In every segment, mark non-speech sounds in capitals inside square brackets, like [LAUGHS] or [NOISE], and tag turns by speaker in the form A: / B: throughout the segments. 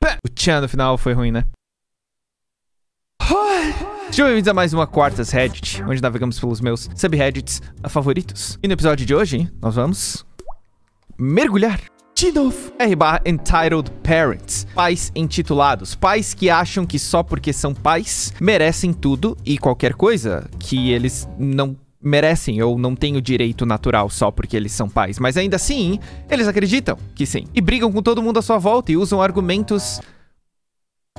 A: [LAUGHS] O tchan no final foi ruim, né? Sejam bem-vindos a mais uma Quartas Reddit, onde navegamos pelos meus subreddits favoritos. E no episódio de hoje, nós vamos mergulhar de novo. R barra Entitled Parents. Pais intitulados. Pais que acham que só porque são pais merecem tudo e qualquer coisa que eles não merecem ou não têm o direito natural só porque eles são pais, mas ainda assim, eles acreditam que sim. E brigam com todo mundo à sua volta e usam argumentos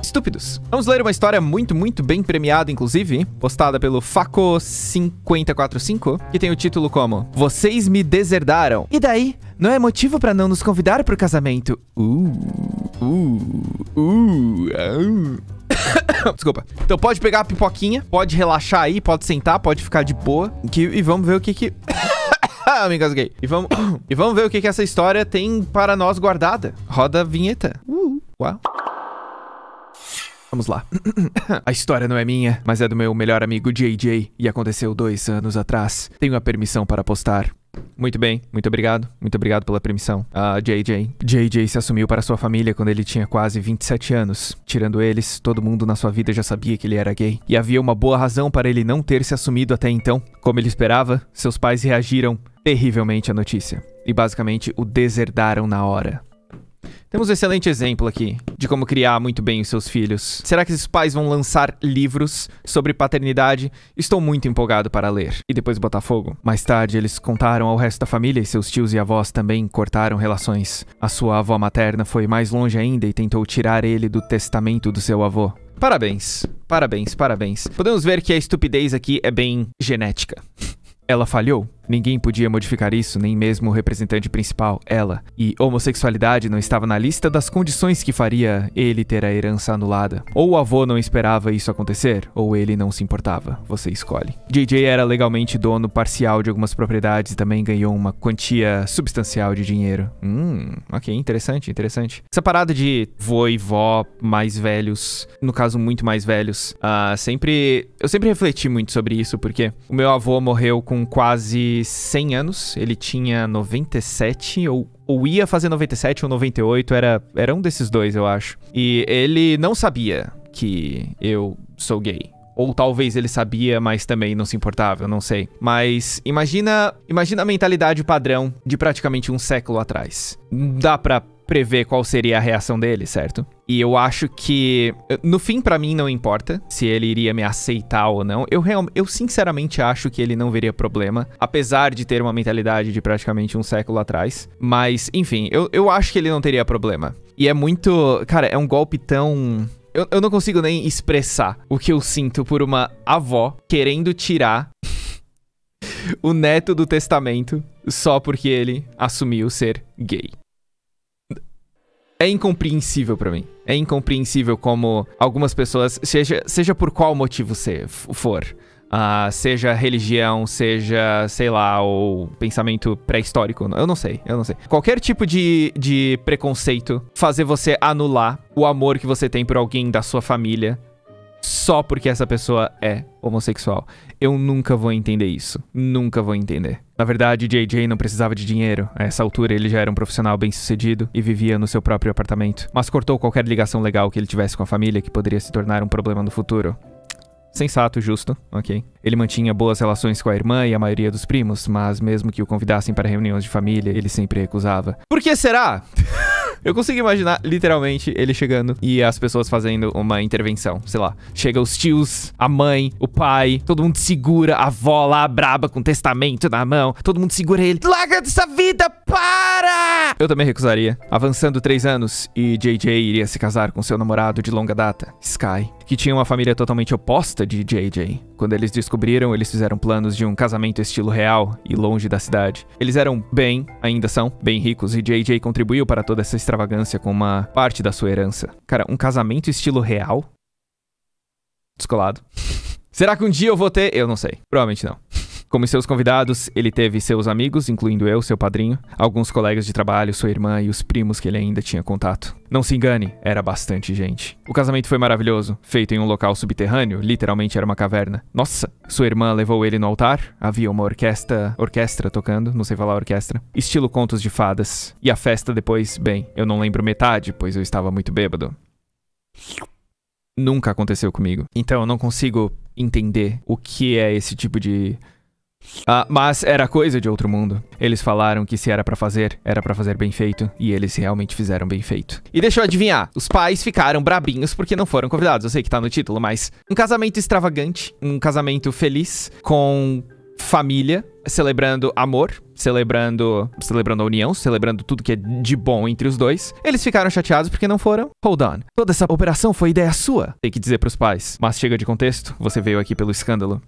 A: estúpidos. Vamos ler uma história muito, muito bem premiada, inclusive, postada pelo faco 545 que tem o título como Vocês me deserdaram. E daí? Não é motivo para não nos convidar pro casamento. Uh, uh, uh, uh. [COUGHS] Desculpa. Então pode pegar a pipoquinha, pode relaxar aí, pode sentar, pode ficar de boa. Que, e vamos ver o que que... [COUGHS] me engasguei. E vamos, [COUGHS] e vamos ver o que que essa história tem para nós guardada. Roda a vinheta. Uh, uau. Vamos lá. a história não é minha, mas é do meu melhor amigo JJ e aconteceu dois anos atrás. Tenho a permissão para postar. Muito bem, muito obrigado. Muito obrigado pela permissão. A ah, JJ. JJ se assumiu para sua família quando ele tinha quase 27 anos. Tirando eles, todo mundo na sua vida já sabia que ele era gay. E havia uma boa razão para ele não ter se assumido até então. Como ele esperava, seus pais reagiram terrivelmente à notícia. E basicamente o deserdaram na hora. Temos um excelente exemplo aqui de como criar muito bem os seus filhos. Será que esses pais vão lançar livros sobre paternidade? Estou muito empolgado para ler. E depois botar fogo. Mais tarde, eles contaram ao resto da família e seus tios e avós também cortaram relações. A sua avó materna foi mais longe ainda e tentou tirar ele do testamento do seu avô. Parabéns, parabéns, parabéns. Podemos ver que a estupidez aqui é bem genética. [LAUGHS] Ela falhou? Ninguém podia modificar isso, nem mesmo o representante principal, ela. E homossexualidade não estava na lista das condições que faria ele ter a herança anulada. Ou o avô não esperava isso acontecer, ou ele não se importava. Você escolhe. JJ era legalmente dono parcial de algumas propriedades e também ganhou uma quantia substancial de dinheiro. Hum, ok, interessante, interessante. Essa parada de vô e vó mais velhos, no caso muito mais velhos, uh, sempre. Eu sempre refleti muito sobre isso, porque o meu avô morreu com quase 100 anos, ele tinha 97 ou ou ia fazer 97 ou 98, era, era um desses dois, eu acho. E ele não sabia que eu sou gay. Ou talvez ele sabia, mas também não se importava, eu não sei. Mas imagina, imagina a mentalidade padrão de praticamente um século atrás. Dá pra prever qual seria a reação dele, certo? E eu acho que, no fim, para mim, não importa se ele iria me aceitar ou não. Eu, real, eu sinceramente acho que ele não veria problema, apesar de ter uma mentalidade de praticamente um século atrás. Mas, enfim, eu, eu acho que ele não teria problema. E é muito. Cara, é um golpe tão. Eu, eu não consigo nem expressar o que eu sinto por uma avó querendo tirar [LAUGHS] o neto do testamento só porque ele assumiu ser gay é incompreensível para mim. É incompreensível como algumas pessoas, seja, seja por qual motivo você for, uh, seja religião, seja, sei lá, ou pensamento pré-histórico, eu não sei, eu não sei. Qualquer tipo de, de preconceito fazer você anular o amor que você tem por alguém da sua família só porque essa pessoa é homossexual. Eu nunca vou entender isso. Nunca vou entender. Na verdade, JJ não precisava de dinheiro. A essa altura, ele já era um profissional bem-sucedido e vivia no seu próprio apartamento, mas cortou qualquer ligação legal que ele tivesse com a família que poderia se tornar um problema no futuro. Sensato, justo, ok. Ele mantinha boas relações com a irmã e a maioria dos primos, mas mesmo que o convidassem para reuniões de família, ele sempre recusava. Por que será? [LAUGHS] Eu consigo imaginar, literalmente, ele chegando e as pessoas fazendo uma intervenção. Sei lá, chega os tios, a mãe, o pai, todo mundo segura, a avó lá braba com testamento na mão, todo mundo segura ele. Larga dessa vida, para! Eu também recusaria. Avançando três anos e JJ iria se casar com seu namorado de longa data, Sky, que tinha uma família totalmente oposta de JJ. Quando eles descobriram, eles fizeram planos de um casamento estilo real e longe da cidade. Eles eram bem, ainda são, bem ricos e JJ contribuiu para toda essa extravagância com uma parte da sua herança. Cara, um casamento estilo real? Descolado. [LAUGHS] Será que um dia eu vou ter? Eu não sei. Provavelmente não. Como seus convidados, ele teve seus amigos, incluindo eu, seu padrinho, alguns colegas de trabalho, sua irmã e os primos que ele ainda tinha contato. Não se engane, era bastante gente. O casamento foi maravilhoso, feito em um local subterrâneo, literalmente era uma caverna. Nossa, sua irmã levou ele no altar, havia uma orquestra, orquestra tocando, não sei falar orquestra, estilo contos de fadas. E a festa depois, bem, eu não lembro metade, pois eu estava muito bêbado. Nunca aconteceu comigo. Então eu não consigo entender o que é esse tipo de ah, mas era coisa de outro mundo. Eles falaram que se era para fazer, era para fazer bem feito, e eles realmente fizeram bem feito. E deixa eu adivinhar, os pais ficaram brabinhos porque não foram convidados. Eu sei que tá no título, mas um casamento extravagante, um casamento feliz com família, celebrando amor, celebrando, celebrando a união, celebrando tudo que é de bom entre os dois. Eles ficaram chateados porque não foram. Hold on. Toda essa operação foi ideia sua. Tem que dizer para os pais. Mas chega de contexto, você veio aqui pelo escândalo.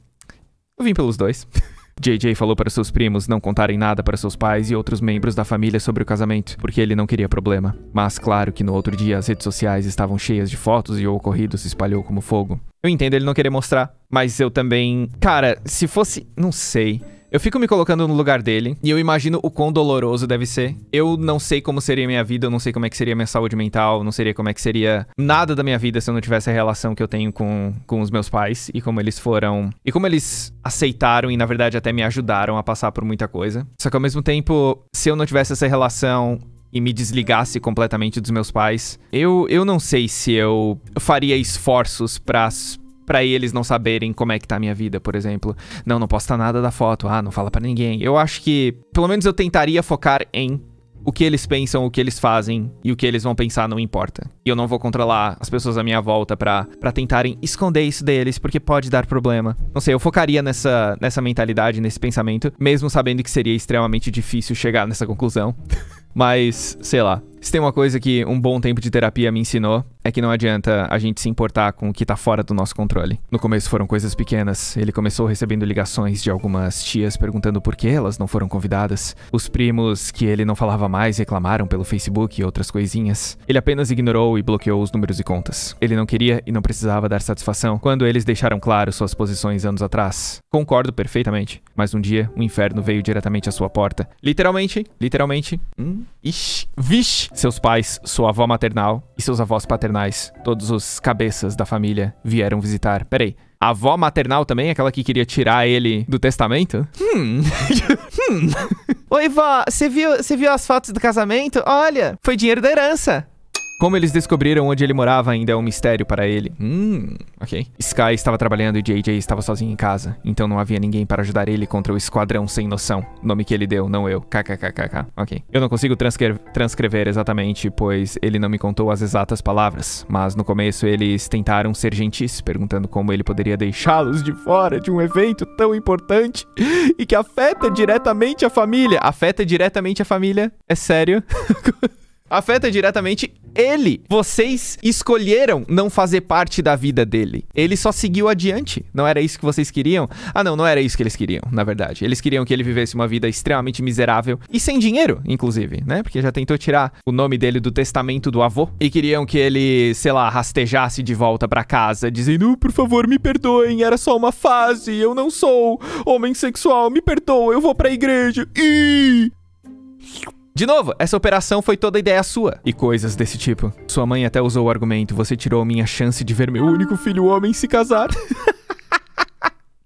A: Eu vim pelos dois. [LAUGHS] JJ falou para seus primos não contarem nada para seus pais e outros membros da família sobre o casamento, porque ele não queria problema. Mas claro que no outro dia as redes sociais estavam cheias de fotos e o ocorrido se espalhou como fogo. Eu entendo ele não querer mostrar, mas eu também. Cara, se fosse. Não sei. Eu fico me colocando no lugar dele e eu imagino o quão doloroso deve ser. Eu não sei como seria minha vida, eu não sei como é que seria minha saúde mental, não seria como é que seria nada da minha vida se eu não tivesse a relação que eu tenho com, com os meus pais e como eles foram. E como eles aceitaram e, na verdade, até me ajudaram a passar por muita coisa. Só que ao mesmo tempo, se eu não tivesse essa relação, e me desligasse completamente dos meus pais, eu, eu não sei se eu faria esforços para para eles não saberem como é que tá a minha vida, por exemplo. Não, não posta nada da foto. Ah, não fala para ninguém. Eu acho que, pelo menos eu tentaria focar em o que eles pensam, o que eles fazem e o que eles vão pensar não importa. E eu não vou controlar as pessoas à minha volta para tentarem esconder isso deles, porque pode dar problema. Não sei, eu focaria nessa, nessa mentalidade, nesse pensamento, mesmo sabendo que seria extremamente difícil chegar nessa conclusão. [LAUGHS] Mas, sei lá. Se tem uma coisa que um bom tempo de terapia me ensinou, é que não adianta a gente se importar com o que tá fora do nosso controle. No começo foram coisas pequenas. Ele começou recebendo ligações de algumas tias perguntando por que elas não foram convidadas. Os primos que ele não falava mais reclamaram pelo Facebook e outras coisinhas. Ele apenas ignorou e bloqueou os números e contas. Ele não queria e não precisava dar satisfação quando eles deixaram claro suas posições anos atrás. Concordo perfeitamente, mas um dia o um inferno veio diretamente à sua porta. Literalmente, literalmente. Hum, ixi, vixe! Seus pais, sua avó maternal e seus avós paternais, todos os cabeças da família, vieram visitar. Peraí. A avó maternal também, é aquela que queria tirar ele do testamento? Hum. [LAUGHS] hum. Oi, vó, você viu, você viu as fotos do casamento? Olha, foi dinheiro da herança. Como eles descobriram onde ele morava ainda é um mistério para ele. Hum, ok. Sky estava trabalhando e JJ estava sozinho em casa, então não havia ninguém para ajudar ele contra o Esquadrão Sem Noção. Nome que ele deu, não eu. KKKKK. Ok. Eu não consigo transcre transcrever exatamente, pois ele não me contou as exatas palavras, mas no começo eles tentaram ser gentis, perguntando como ele poderia deixá-los de fora de um evento tão importante e que afeta diretamente a família. Afeta diretamente a família? É sério? [LAUGHS] afeta diretamente ele. Vocês escolheram não fazer parte da vida dele. Ele só seguiu adiante. Não era isso que vocês queriam? Ah, não, não era isso que eles queriam, na verdade. Eles queriam que ele vivesse uma vida extremamente miserável e sem dinheiro, inclusive, né? Porque já tentou tirar o nome dele do testamento do avô e queriam que ele, sei lá, rastejasse de volta para casa, dizendo: oh, "Por favor, me perdoem, era só uma fase, eu não sou homem sexual, me perdoa, eu vou para a igreja". Ih! De novo, essa operação foi toda ideia sua. E coisas desse tipo. Sua mãe até usou o argumento: você tirou minha chance de ver meu único filho homem se casar. [LAUGHS]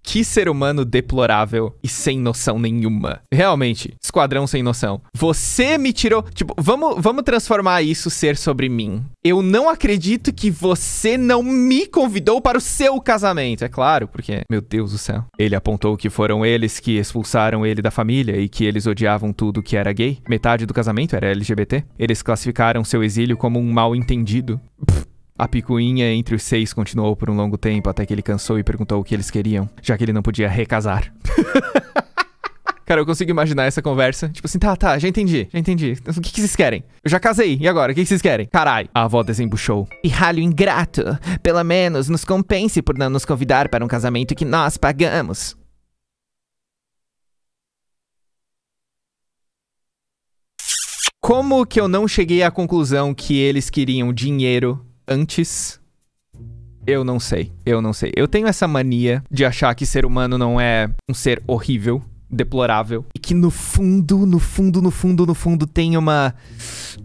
A: Que ser humano deplorável e sem noção nenhuma. Realmente, esquadrão sem noção. Você me tirou. Tipo, vamos, vamos transformar isso ser sobre mim. Eu não acredito que você não me convidou para o seu casamento. É claro, porque, meu Deus do céu. Ele apontou que foram eles que expulsaram ele da família e que eles odiavam tudo que era gay. Metade do casamento era LGBT. Eles classificaram seu exílio como um mal entendido. Pff. A picuinha entre os seis continuou por um longo tempo até que ele cansou e perguntou o que eles queriam, já que ele não podia recasar. [LAUGHS] Cara, eu consigo imaginar essa conversa. Tipo assim, tá, tá, já entendi, já entendi. Então, o que, que vocês querem? Eu já casei, e agora? O que, que vocês querem? Carai. A avó desembuchou. Pirralho ingrato, pelo menos nos compense por não nos convidar para um casamento que nós pagamos. Como que eu não cheguei à conclusão que eles queriam dinheiro antes. Eu não sei, eu não sei. Eu tenho essa mania de achar que ser humano não é um ser horrível deplorável. E que no fundo, no fundo, no fundo, no fundo tem uma.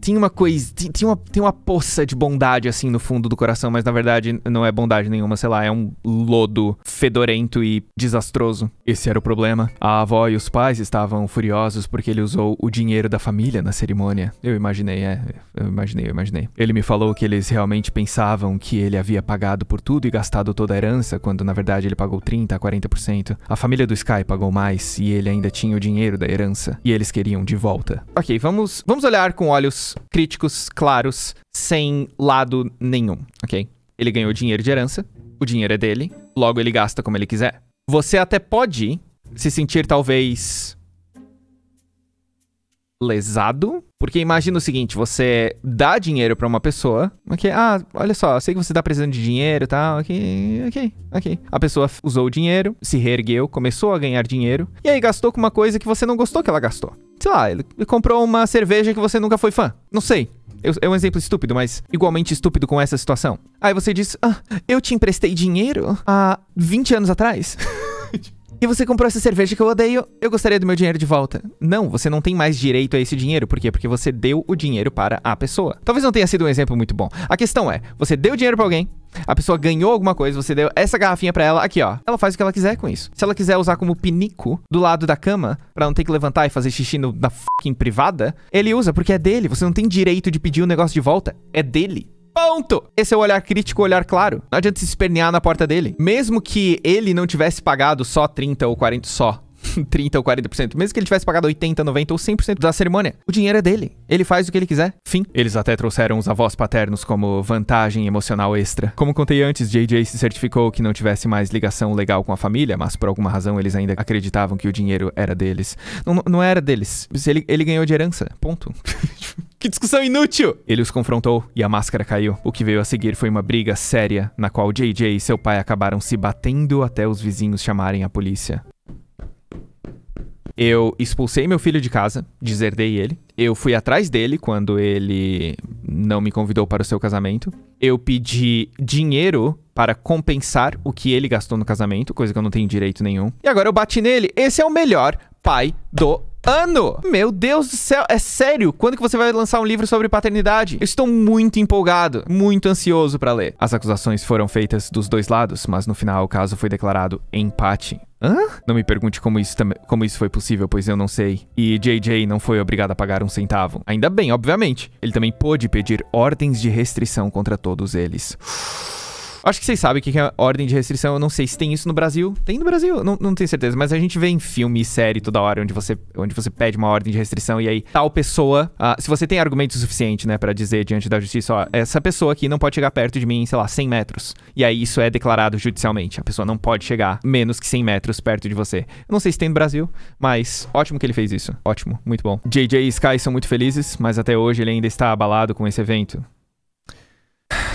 A: Tem uma coisa. Tem, tem, uma, tem uma poça de bondade, assim, no fundo do coração, mas na verdade não é bondade nenhuma, sei lá, é um lodo fedorento e desastroso. Esse era o problema. A avó e os pais estavam furiosos porque ele usou o dinheiro da família na cerimônia. Eu imaginei, é. Eu imaginei, eu imaginei. Ele me falou que eles realmente pensavam que ele havia pagado por tudo e gastado toda a herança, quando na verdade ele pagou 30, 40%. A família do Sky pagou mais e ele ainda tinha o dinheiro da herança e eles queriam de volta. Ok, vamos, vamos olhar com olhos críticos, claros, sem lado nenhum, ok? Ele ganhou dinheiro de herança, o dinheiro é dele, logo ele gasta como ele quiser. Você até pode se sentir talvez lesado porque imagina o seguinte, você dá dinheiro para uma pessoa, ok? Ah, olha só, sei que você tá precisando de dinheiro e tá? tal, ok, ok, ok. A pessoa usou o dinheiro, se reergueu, começou a ganhar dinheiro, e aí gastou com uma coisa que você não gostou que ela gastou. Sei lá, ele comprou uma cerveja que você nunca foi fã. Não sei. É um exemplo estúpido, mas igualmente estúpido com essa situação. Aí você diz: ah, eu te emprestei dinheiro há 20 anos atrás. [LAUGHS] E você comprou essa cerveja que eu odeio, eu gostaria do meu dinheiro de volta. Não, você não tem mais direito a esse dinheiro. Por quê? Porque você deu o dinheiro para a pessoa. Talvez não tenha sido um exemplo muito bom. A questão é, você deu dinheiro para alguém, a pessoa ganhou alguma coisa, você deu essa garrafinha para ela, aqui ó. Ela faz o que ela quiser com isso. Se ela quiser usar como pinico do lado da cama, para não ter que levantar e fazer xixi no, na fucking privada, ele usa porque é dele. Você não tem direito de pedir o negócio de volta. É dele. Ponto! Esse é o olhar crítico, o olhar claro. Não adianta se espernear na porta dele. Mesmo que ele não tivesse pagado só 30 ou 40 só 30 [LAUGHS] ou 40%, mesmo que ele tivesse pagado 80, 90 ou 100% da cerimônia. O dinheiro é dele. Ele faz o que ele quiser. Fim. Eles até trouxeram os avós paternos como vantagem emocional extra. Como contei antes, JJ se certificou que não tivesse mais ligação legal com a família, mas por alguma razão eles ainda acreditavam que o dinheiro era deles. Não, não era deles. Ele, ele ganhou de herança. Ponto. [LAUGHS] Que discussão inútil! Ele os confrontou e a máscara caiu. O que veio a seguir foi uma briga séria, na qual JJ e seu pai acabaram se batendo até os vizinhos chamarem a polícia. Eu expulsei meu filho de casa, deserdei ele. Eu fui atrás dele quando ele não me convidou para o seu casamento. Eu pedi dinheiro para compensar o que ele gastou no casamento, coisa que eu não tenho direito nenhum. E agora eu bati nele. Esse é o melhor pai do ano! Meu Deus do céu, é sério? Quando que você vai lançar um livro sobre paternidade? Eu estou muito empolgado, muito ansioso para ler. As acusações foram feitas dos dois lados, mas no final o caso foi declarado empate. Hã? Não me pergunte como isso, como isso foi possível, pois eu não sei. E JJ não foi obrigado a pagar um centavo. Ainda bem, obviamente. Ele também pôde pedir ordens de restrição contra todos eles. Acho que vocês sabem o que é ordem de restrição. Eu não sei se tem isso no Brasil. Tem no Brasil, não, não tenho certeza. Mas a gente vê em filme e série toda hora onde você, onde você pede uma ordem de restrição e aí tal pessoa. Uh, se você tem argumento suficiente, né, para dizer diante da justiça, ó, essa pessoa aqui não pode chegar perto de mim, sei lá, 100 metros. E aí isso é declarado judicialmente. A pessoa não pode chegar menos que 100 metros perto de você. Eu não sei se tem no Brasil, mas ótimo que ele fez isso. Ótimo, muito bom. JJ e Sky são muito felizes, mas até hoje ele ainda está abalado com esse evento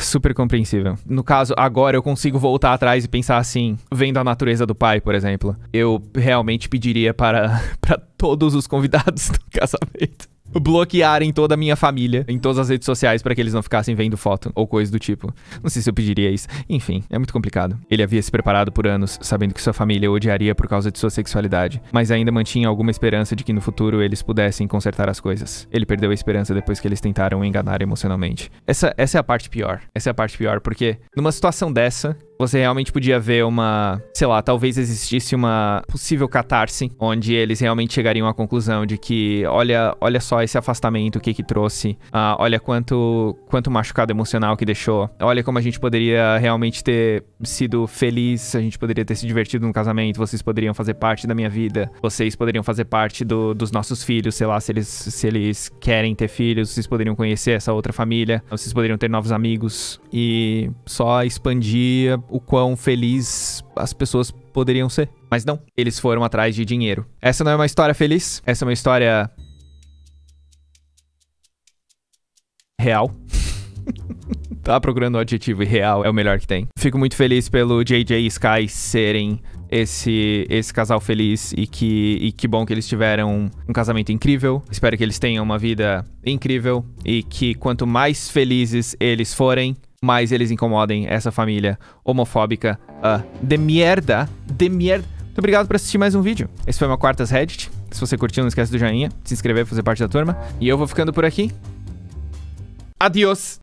A: super compreensível. No caso, agora eu consigo voltar atrás e pensar assim, vendo a natureza do pai, por exemplo. Eu realmente pediria para, [LAUGHS] para todos os convidados do casamento bloquearem toda a minha família em todas as redes sociais para que eles não ficassem vendo foto ou coisa do tipo. Não sei se eu pediria isso. Enfim, é muito complicado. Ele havia se preparado por anos, sabendo que sua família o odiaria por causa de sua sexualidade, mas ainda mantinha alguma esperança de que no futuro eles pudessem consertar as coisas. Ele perdeu a esperança depois que eles tentaram enganar emocionalmente. Essa, essa é a parte pior. Essa é a parte pior, porque numa situação dessa, você realmente podia ver uma, sei lá, talvez existisse uma possível catarse, onde eles realmente chegariam à conclusão de que, olha, olha só esse afastamento, o que que trouxe, ah, olha quanto, quanto machucado emocional que deixou, olha como a gente poderia realmente ter sido feliz, a gente poderia ter se divertido no casamento, vocês poderiam fazer parte da minha vida, vocês poderiam fazer parte do, dos nossos filhos, sei lá, se eles, se eles querem ter filhos, vocês poderiam conhecer essa outra família, vocês poderiam ter novos amigos e só expandir o quão feliz as pessoas poderiam ser. Mas não, eles foram atrás de dinheiro. Essa não é uma história feliz, essa é uma história real. [LAUGHS] Tava tá procurando um adjetivo e real é o melhor que tem. Fico muito feliz pelo JJ e Sky serem esse, esse casal feliz e que, e que bom que eles tiveram um casamento incrível. Espero que eles tenham uma vida incrível e que quanto mais felizes eles forem, mais eles incomodem essa família homofóbica uh, de merda, de merda. Muito obrigado por assistir mais um vídeo. Esse foi uma Quartas Reddit. Se você curtiu, não esquece do joinha, se inscrever, fazer parte da turma. E eu vou ficando por aqui. Adiós!